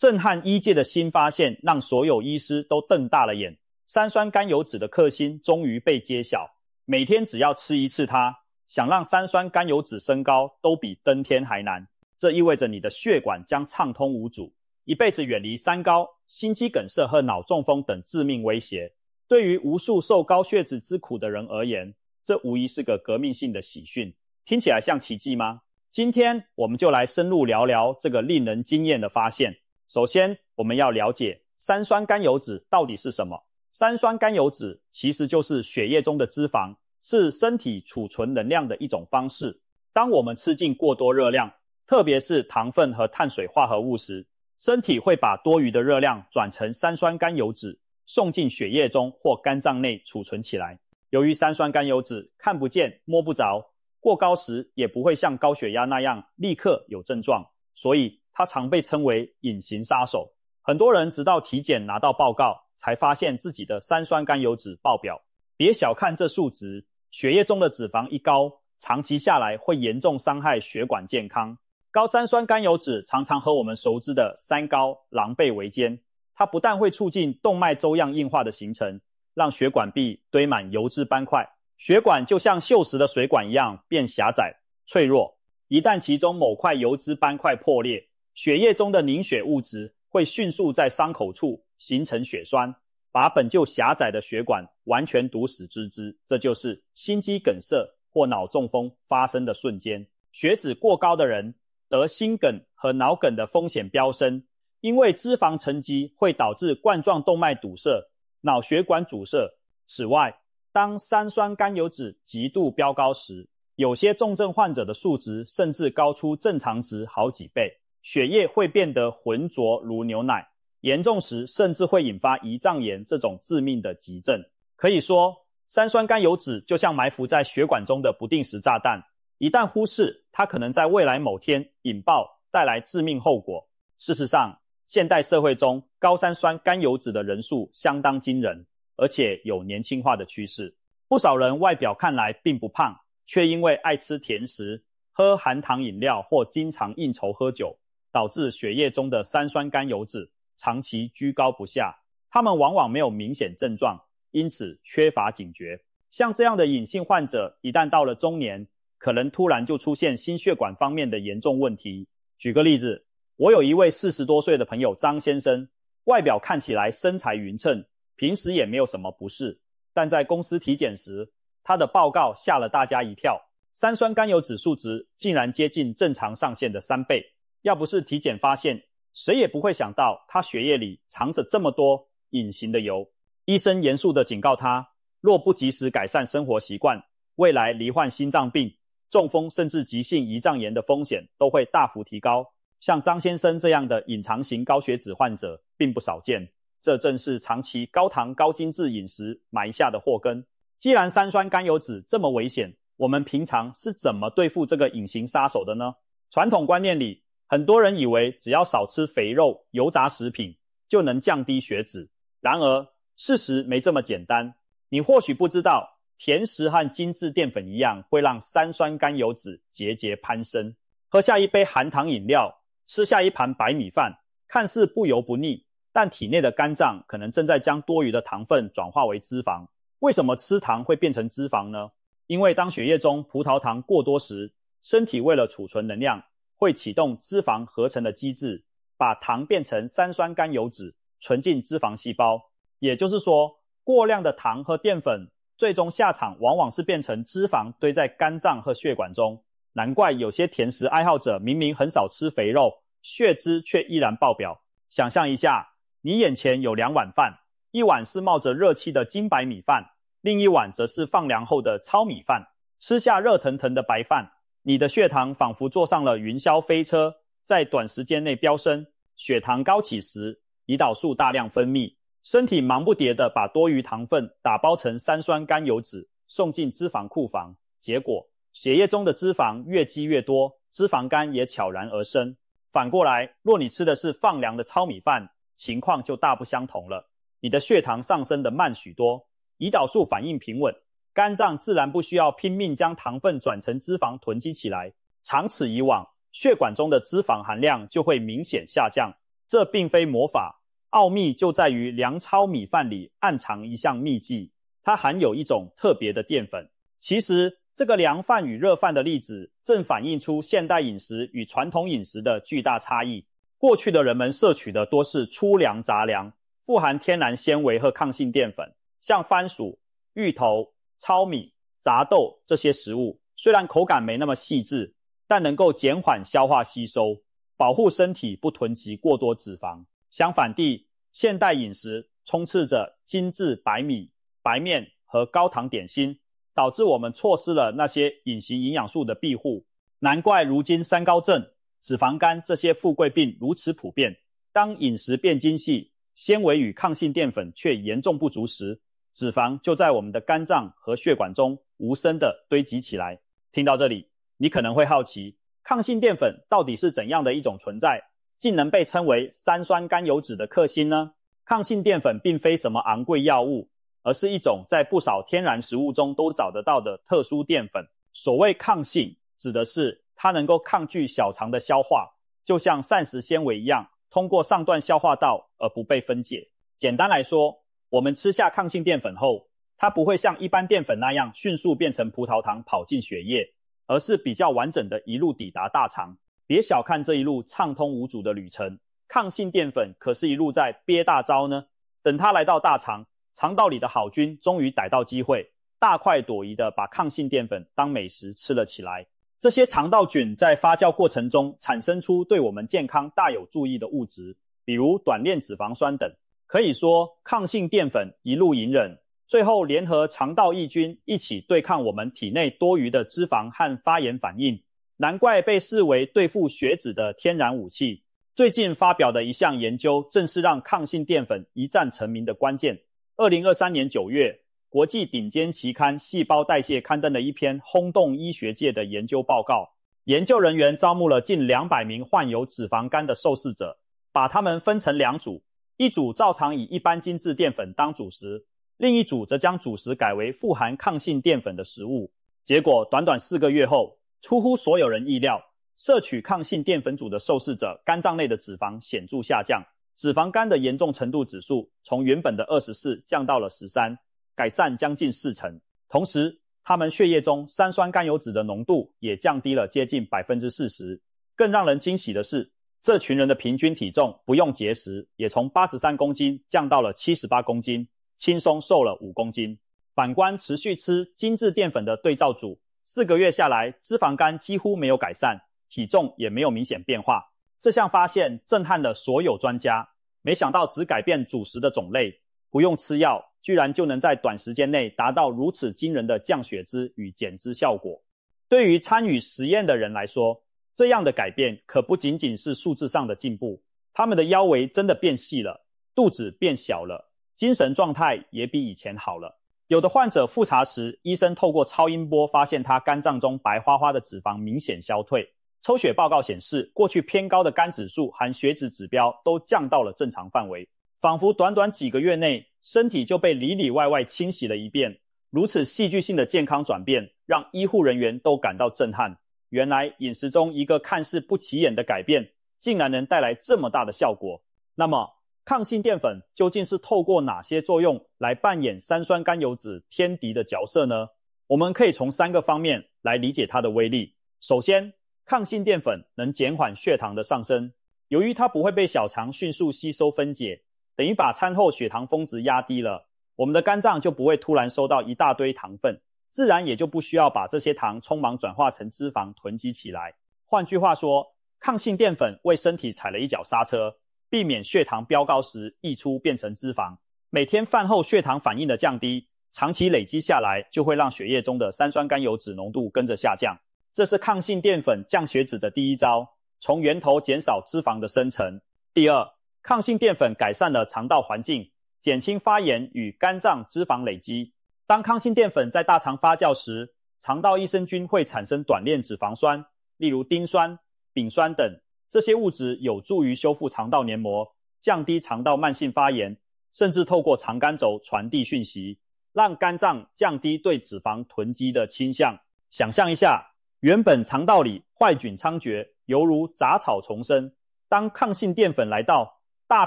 震撼医界的新发现，让所有医师都瞪大了眼。三酸甘油脂的克星终于被揭晓。每天只要吃一次它，想让三酸甘油脂升高都比登天还难。这意味着你的血管将畅通无阻，一辈子远离三高、心肌梗塞和脑中风等致命威胁。对于无数受高血脂之苦的人而言，这无疑是个革命性的喜讯。听起来像奇迹吗？今天我们就来深入聊聊这个令人惊艳的发现。首先，我们要了解三酸甘油脂到底是什么。三酸甘油脂其实就是血液中的脂肪，是身体储存能量的一种方式。当我们吃进过多热量，特别是糖分和碳水化合物时，身体会把多余的热量转成三酸甘油脂，送进血液中或肝脏内储存起来。由于三酸甘油脂看不见、摸不着，过高时也不会像高血压那样立刻有症状，所以。它常被称为“隐形杀手”，很多人直到体检拿到报告，才发现自己的三酸甘油脂爆表。别小看这数值，血液中的脂肪一高，长期下来会严重伤害血管健康。高三酸甘油脂常常和我们熟知的“三高”狼狈为奸，它不但会促进动脉粥样硬化的形成，让血管壁堆满油脂斑块，血管就像锈蚀的水管一样变狭窄、脆弱。一旦其中某块油脂斑块破裂，血液中的凝血物质会迅速在伤口处形成血栓，把本就狭窄的血管完全堵死之之，这就是心肌梗塞或脑中风发生的瞬间。血脂过高的人得心梗和脑梗的风险飙升，因为脂肪沉积会导致冠状动脉堵塞、脑血管阻塞。此外，当三酸甘油脂极度飙高时，有些重症患者的数值甚至高出正常值好几倍。血液会变得浑浊如牛奶，严重时甚至会引发胰脏炎这种致命的急症。可以说，三酸甘油脂就像埋伏在血管中的不定时炸弹，一旦忽视，它可能在未来某天引爆，带来致命后果。事实上，现代社会中高三酸甘油脂的人数相当惊人，而且有年轻化的趋势。不少人外表看来并不胖，却因为爱吃甜食、喝含糖饮料或经常应酬喝酒。导致血液中的三酸甘油脂长期居高不下，他们往往没有明显症状，因此缺乏警觉。像这样的隐性患者，一旦到了中年，可能突然就出现心血管方面的严重问题。举个例子，我有一位四十多岁的朋友张先生，外表看起来身材匀称，平时也没有什么不适，但在公司体检时，他的报告吓了大家一跳，三酸甘油脂数值竟然接近正常上限的三倍。要不是体检发现，谁也不会想到他血液里藏着这么多隐形的油。医生严肃地警告他：若不及时改善生活习惯，未来罹患心脏病、中风甚至急性胰脏炎的风险都会大幅提高。像张先生这样的隐藏型高血脂患者并不少见，这正是长期高糖高精致饮食埋下的祸根。既然三酸甘油脂这么危险，我们平常是怎么对付这个隐形杀手的呢？传统观念里。很多人以为只要少吃肥肉、油炸食品就能降低血脂，然而事实没这么简单。你或许不知道，甜食和精制淀粉一样，会让三酸甘油脂节节攀升。喝下一杯含糖饮料，吃下一盘白米饭，看似不油不腻，但体内的肝脏可能正在将多余的糖分转化为脂肪。为什么吃糖会变成脂肪呢？因为当血液中葡萄糖过多时，身体为了储存能量。会启动脂肪合成的机制，把糖变成三酸甘油脂，存进脂肪细胞。也就是说，过量的糖和淀粉，最终下场往往是变成脂肪堆在肝脏和血管中。难怪有些甜食爱好者明明很少吃肥肉，血脂却依然爆表。想象一下，你眼前有两碗饭，一碗是冒着热气的金白米饭，另一碗则是放凉后的糙米饭。吃下热腾腾的白饭。你的血糖仿佛坐上了云霄飞车，在短时间内飙升。血糖高起时，胰岛素大量分泌，身体忙不迭的把多余糖分打包成三酸甘油脂，送进脂肪库房。结果，血液中的脂肪越积越多，脂肪肝也悄然而生。反过来，若你吃的是放凉的糙米饭，情况就大不相同了。你的血糖上升的慢许多，胰岛素反应平稳。肝脏自然不需要拼命将糖分转成脂肪囤积起来，长此以往，血管中的脂肪含量就会明显下降。这并非魔法，奥秘就在于粮糙米饭里暗藏一项秘技，它含有一种特别的淀粉。其实，这个凉饭与热饭的例子正反映出现代饮食与传统饮食的巨大差异。过去的人们摄取的多是粗粮杂粮，富含天然纤维和抗性淀粉，像番薯、芋头。糙米、杂豆这些食物虽然口感没那么细致，但能够减缓消化吸收，保护身体不囤积过多脂肪。相反地，现代饮食充斥着精致白米、白面和高糖点心，导致我们错失了那些隐形营养素的庇护。难怪如今三高症、脂肪肝这些富贵病如此普遍。当饮食变精细，纤维与抗性淀粉却严重不足时，脂肪就在我们的肝脏和血管中无声的堆积起来。听到这里，你可能会好奇，抗性淀粉到底是怎样的一种存在，竟能被称为三酸甘油脂的克星呢？抗性淀粉并非什么昂贵药物，而是一种在不少天然食物中都找得到的特殊淀粉。所谓抗性，指的是它能够抗拒小肠的消化，就像膳食纤维一样，通过上段消化道而不被分解。简单来说，我们吃下抗性淀粉后，它不会像一般淀粉那样迅速变成葡萄糖跑进血液，而是比较完整的一路抵达大肠。别小看这一路畅通无阻的旅程，抗性淀粉可是一路在憋大招呢。等它来到大肠，肠道里的好菌终于逮到机会，大快朵颐地把抗性淀粉当美食吃了起来。这些肠道菌在发酵过程中产生出对我们健康大有注意的物质，比如短链脂肪酸等。可以说，抗性淀粉一路隐忍，最后联合肠道益菌一起对抗我们体内多余的脂肪和发炎反应，难怪被视为对付血脂的天然武器。最近发表的一项研究，正是让抗性淀粉一战成名的关键。二零二三年九月，国际顶尖期刊《细胞代谢》刊登了一篇轰动医学界的研究报告。研究人员招募了近两百名患有脂肪肝的受试者，把他们分成两组。一组照常以一般精制淀粉当主食，另一组则将主食改为富含抗性淀粉的食物。结果，短短四个月后，出乎所有人意料，摄取抗性淀粉组的受试者肝脏内的脂肪显著下降，脂肪肝的严重程度指数从原本的二十四降到了十三，改善将近四成。同时，他们血液中三酸甘油脂的浓度也降低了接近百分之四十。更让人惊喜的是。这群人的平均体重不用节食，也从八十三公斤降到了七十八公斤，轻松瘦了五公斤。反观持续吃精致淀粉的对照组，四个月下来，脂肪肝几乎没有改善，体重也没有明显变化。这项发现震撼了所有专家，没想到只改变主食的种类，不用吃药，居然就能在短时间内达到如此惊人的降血脂与减脂效果。对于参与实验的人来说，这样的改变可不仅仅是数字上的进步，他们的腰围真的变细了，肚子变小了，精神状态也比以前好了。有的患者复查时，医生透过超音波发现他肝脏中白花花的脂肪明显消退，抽血报告显示，过去偏高的肝指数含血脂指标都降到了正常范围，仿佛短短几个月内，身体就被里里外外清洗了一遍。如此戏剧性的健康转变，让医护人员都感到震撼。原来饮食中一个看似不起眼的改变，竟然能带来这么大的效果。那么，抗性淀粉究竟是透过哪些作用来扮演三酸甘油脂天敌的角色呢？我们可以从三个方面来理解它的威力。首先，抗性淀粉能减缓血糖的上升，由于它不会被小肠迅速吸收分解，等于把餐后血糖峰值压低了，我们的肝脏就不会突然收到一大堆糖分。自然也就不需要把这些糖匆忙转化成脂肪囤积起来。换句话说，抗性淀粉为身体踩了一脚刹车，避免血糖飙高时溢出变成脂肪。每天饭后血糖反应的降低，长期累积下来就会让血液中的三酸甘油脂浓度跟着下降。这是抗性淀粉降血脂的第一招，从源头减少脂肪的生成。第二，抗性淀粉改善了肠道环境，减轻发炎与肝脏脂肪累积。当抗性淀粉在大肠发酵时，肠道益生菌会产生短链脂肪酸，例如丁酸、丙酸等。这些物质有助于修复肠道黏膜，降低肠道慢性发炎，甚至透过肠肝轴传递讯息，让肝脏降低对脂肪囤积的倾向。想象一下，原本肠道里坏菌猖獗，犹如杂草丛生。当抗性淀粉来到，大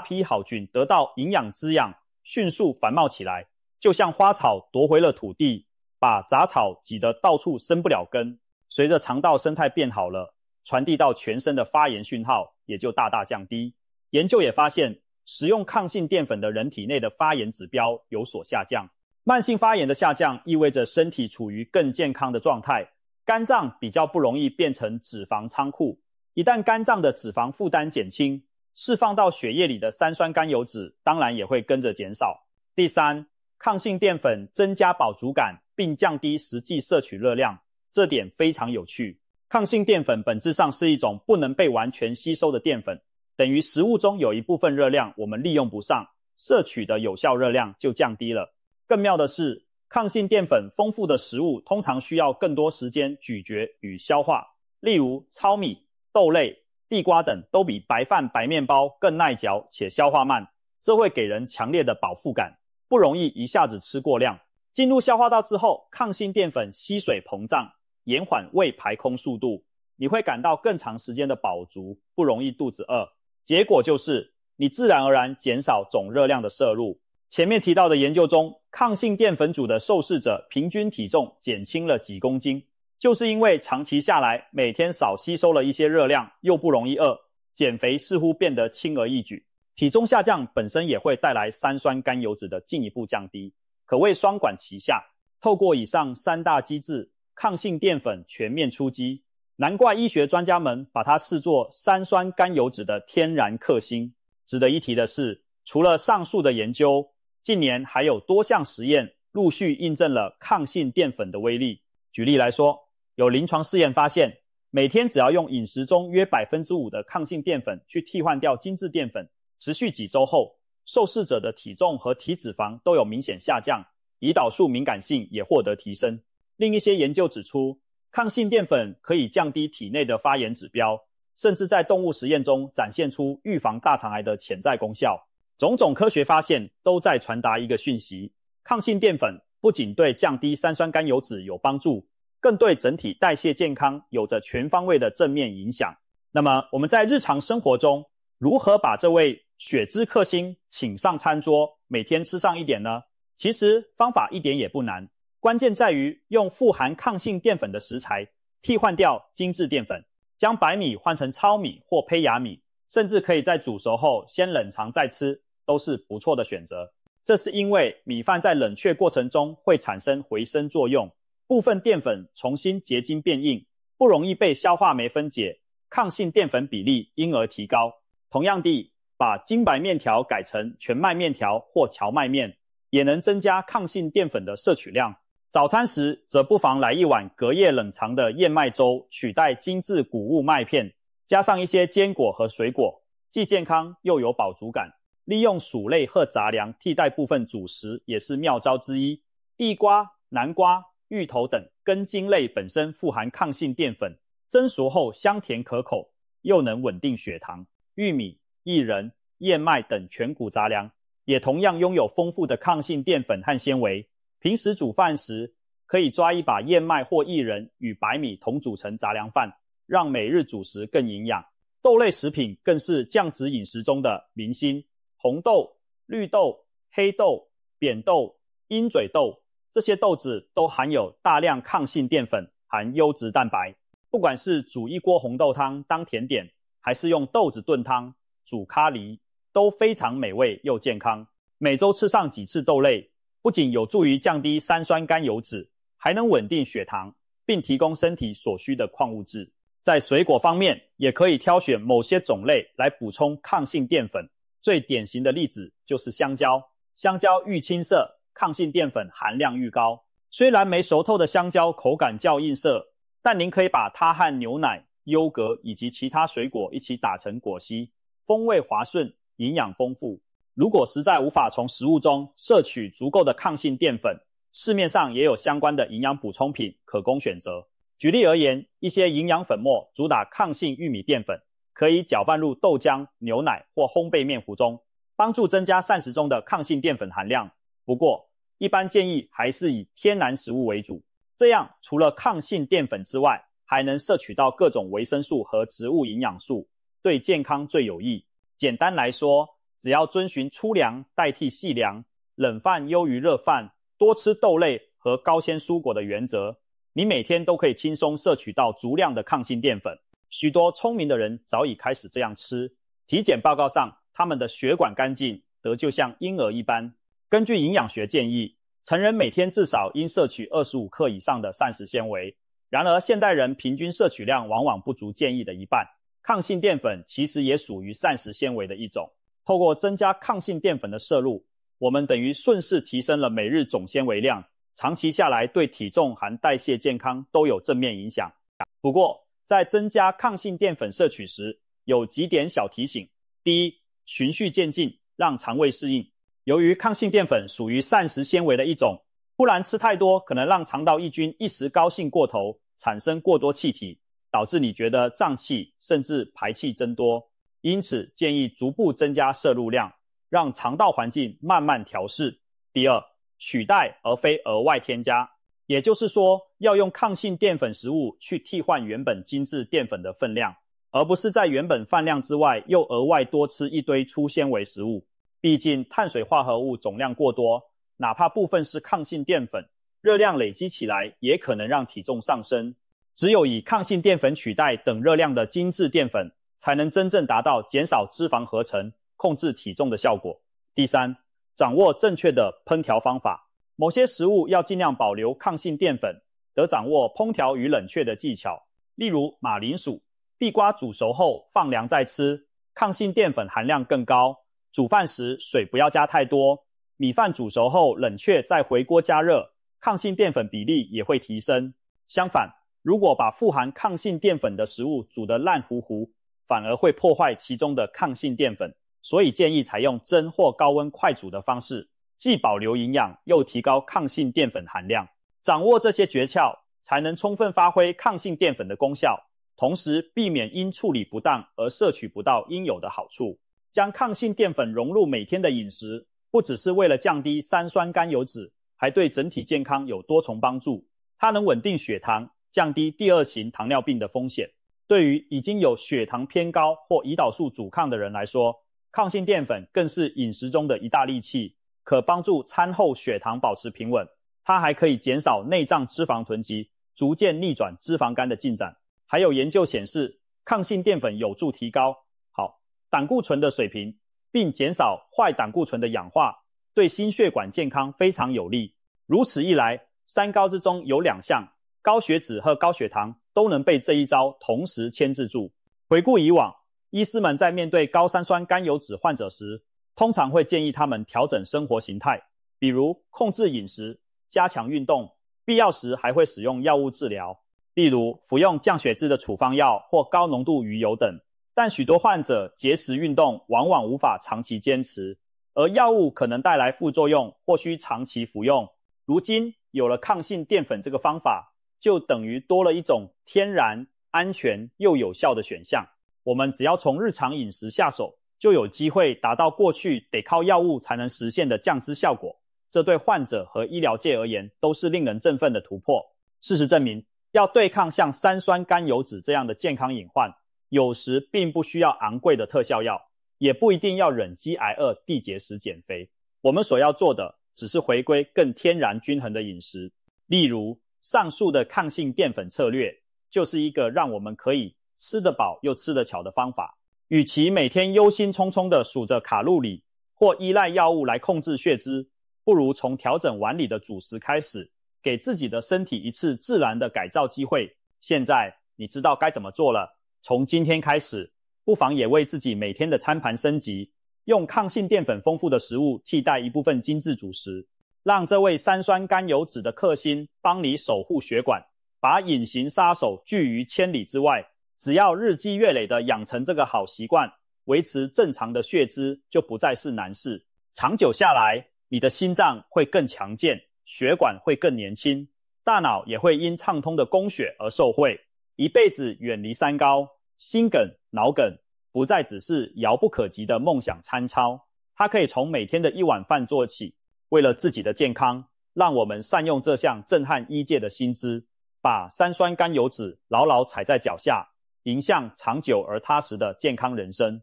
批好菌得到营养滋养，迅速繁茂起来。就像花草夺回了土地，把杂草挤得到处生不了根。随着肠道生态变好了，传递到全身的发炎讯号也就大大降低。研究也发现，食用抗性淀粉的人体内的发炎指标有所下降。慢性发炎的下降意味着身体处于更健康的状态，肝脏比较不容易变成脂肪仓库。一旦肝脏的脂肪负担减轻，释放到血液里的三酸甘油脂当然也会跟着减少。第三。抗性淀粉增加饱足感，并降低实际摄取热量，这点非常有趣。抗性淀粉本质上是一种不能被完全吸收的淀粉，等于食物中有一部分热量我们利用不上，摄取的有效热量就降低了。更妙的是，抗性淀粉丰富的食物通常需要更多时间咀嚼与消化，例如糙米、豆类、地瓜等都比白饭、白面包更耐嚼且消化慢，这会给人强烈的饱腹感。不容易一下子吃过量，进入消化道之后，抗性淀粉吸水膨胀，延缓胃排空速度，你会感到更长时间的饱足，不容易肚子饿。结果就是你自然而然减少总热量的摄入。前面提到的研究中，抗性淀粉组的受试者平均体重减轻了几公斤，就是因为长期下来每天少吸收了一些热量，又不容易饿，减肥似乎变得轻而易举。体重下降本身也会带来三酸甘油脂的进一步降低，可谓双管齐下。透过以上三大机制，抗性淀粉全面出击，难怪医学专家们把它视作三酸甘油脂的天然克星。值得一提的是，除了上述的研究，近年还有多项实验陆续印证了抗性淀粉的威力。举例来说，有临床试验发现，每天只要用饮食中约百分之五的抗性淀粉去替换掉精制淀粉。持续几周后，受试者的体重和体脂肪都有明显下降，胰岛素敏感性也获得提升。另一些研究指出，抗性淀粉可以降低体内的发炎指标，甚至在动物实验中展现出预防大肠癌的潜在功效。种种科学发现都在传达一个讯息：抗性淀粉不仅对降低三酸甘油脂有帮助，更对整体代谢健康有着全方位的正面影响。那么，我们在日常生活中如何把这位？血脂克星，请上餐桌。每天吃上一点呢？其实方法一点也不难，关键在于用富含抗性淀粉的食材替换掉精致淀粉，将白米换成糙米或胚芽米，甚至可以在煮熟后先冷藏再吃，都是不错的选择。这是因为米饭在冷却过程中会产生回升作用，部分淀粉重新结晶变硬，不容易被消化酶分解，抗性淀粉比例因而提高。同样的。把精白面条改成全麦面条或荞麦面，也能增加抗性淀粉的摄取量。早餐时则不妨来一碗隔夜冷藏的燕麦粥，取代精致谷物麦片，加上一些坚果和水果，既健康又有饱足感。利用薯类或杂粮替代部分主食也是妙招之一。地瓜、南瓜、芋头等根茎类本身富含抗性淀粉，蒸熟后香甜可口，又能稳定血糖。玉米。薏仁、燕麦等全谷杂粮，也同样拥有丰富的抗性淀粉和纤维。平时煮饭时，可以抓一把燕麦或薏仁与白米同煮成杂粮饭，让每日主食更营养。豆类食品更是降脂饮食中的明星，红豆、绿豆、黑豆、扁豆、鹰嘴豆，这些豆子都含有大量抗性淀粉，含优质蛋白。不管是煮一锅红豆汤当甜点，还是用豆子炖汤。煮咖喱都非常美味又健康。每周吃上几次豆类，不仅有助于降低三酸甘油脂，还能稳定血糖，并提供身体所需的矿物质。在水果方面，也可以挑选某些种类来补充抗性淀粉。最典型的例子就是香蕉。香蕉愈青色，抗性淀粉含量愈高。虽然没熟透的香蕉口感较硬涩，但您可以把它和牛奶、优格以及其他水果一起打成果昔。风味滑顺，营养丰富。如果实在无法从食物中摄取足够的抗性淀粉，市面上也有相关的营养补充品可供选择。举例而言，一些营养粉末主打抗性玉米淀粉，可以搅拌入豆浆、牛奶或烘焙面糊中，帮助增加膳食中的抗性淀粉含量。不过，一般建议还是以天然食物为主，这样除了抗性淀粉之外，还能摄取到各种维生素和植物营养素。对健康最有益。简单来说，只要遵循粗粮代替细粮、冷饭优于热饭、多吃豆类和高纤蔬果的原则，你每天都可以轻松摄取到足量的抗性淀粉。许多聪明的人早已开始这样吃，体检报告上他们的血管干净得就像婴儿一般。根据营养学建议，成人每天至少应摄取二十五克以上的膳食纤维，然而现代人平均摄取量往往不足建议的一半。抗性淀粉其实也属于膳食纤维的一种。透过增加抗性淀粉的摄入，我们等于顺势提升了每日总纤维量，长期下来对体重含代谢健康都有正面影响。不过，在增加抗性淀粉摄取时，有几点小提醒：第一，循序渐进，让肠胃适应。由于抗性淀粉属于膳食纤维的一种，不然吃太多可能让肠道抑菌一时高兴过头，产生过多气体。导致你觉得胀气甚至排气增多，因此建议逐步增加摄入量，让肠道环境慢慢调试。第二，取代而非额外添加，也就是说，要用抗性淀粉食物去替换原本精致淀粉的分量，而不是在原本饭量之外又额外多吃一堆粗纤维食物。毕竟，碳水化合物总量过多，哪怕部分是抗性淀粉，热量累积起来也可能让体重上升。只有以抗性淀粉取代等热量的精制淀粉，才能真正达到减少脂肪合成、控制体重的效果。第三，掌握正确的烹调方法。某些食物要尽量保留抗性淀粉，得掌握烹调与冷却的技巧。例如马铃薯、地瓜煮熟后放凉再吃，抗性淀粉含量更高。煮饭时水不要加太多，米饭煮熟后冷却再回锅加热，抗性淀粉比例也会提升。相反，如果把富含抗性淀粉的食物煮得烂糊糊，反而会破坏其中的抗性淀粉，所以建议采用蒸或高温快煮的方式，既保留营养，又提高抗性淀粉含量。掌握这些诀窍，才能充分发挥抗性淀粉的功效，同时避免因处理不当而摄取不到应有的好处。将抗性淀粉融入每天的饮食，不只是为了降低三酸甘油脂，还对整体健康有多重帮助。它能稳定血糖。降低第二型糖尿病的风险，对于已经有血糖偏高或胰岛素阻抗的人来说，抗性淀粉更是饮食中的一大利器，可帮助餐后血糖保持平稳。它还可以减少内脏脂肪囤积，逐渐逆转脂肪肝的进展。还有研究显示，抗性淀粉有助提高好胆固醇的水平，并减少坏胆固醇的氧化，对心血管健康非常有利。如此一来，三高之中有两项。高血脂和高血糖都能被这一招同时牵制住。回顾以往，医师们在面对高三酸甘油脂患者时，通常会建议他们调整生活形态，比如控制饮食、加强运动，必要时还会使用药物治疗，例如服用降血脂的处方药或高浓度鱼油等。但许多患者节食运动往往无法长期坚持，而药物可能带来副作用或需长期服用。如今有了抗性淀粉这个方法。就等于多了一种天然、安全又有效的选项。我们只要从日常饮食下手，就有机会达到过去得靠药物才能实现的降脂效果。这对患者和医疗界而言都是令人振奋的突破。事实证明，要对抗像三酸甘油脂这样的健康隐患，有时并不需要昂贵的特效药，也不一定要忍饥挨饿、地结石减肥。我们所要做的，只是回归更天然、均衡的饮食，例如。上述的抗性淀粉策略，就是一个让我们可以吃得饱又吃得巧的方法。与其每天忧心忡忡地数着卡路里，或依赖药物来控制血脂，不如从调整碗里的主食开始，给自己的身体一次自然的改造机会。现在你知道该怎么做了，从今天开始，不妨也为自己每天的餐盘升级，用抗性淀粉丰富的食物替代一部分精致主食。让这位三酸甘油脂的克星帮你守护血管，把隐形杀手拒于千里之外。只要日积月累的养成这个好习惯，维持正常的血脂就不再是难事。长久下来，你的心脏会更强健，血管会更年轻，大脑也会因畅通的供血而受惠。一辈子远离三高、心梗、脑梗，不再只是遥不可及的梦想。餐操，他可以从每天的一碗饭做起。为了自己的健康，让我们善用这项震撼医界的新知，把三酸甘油脂牢牢踩在脚下，迎向长久而踏实的健康人生。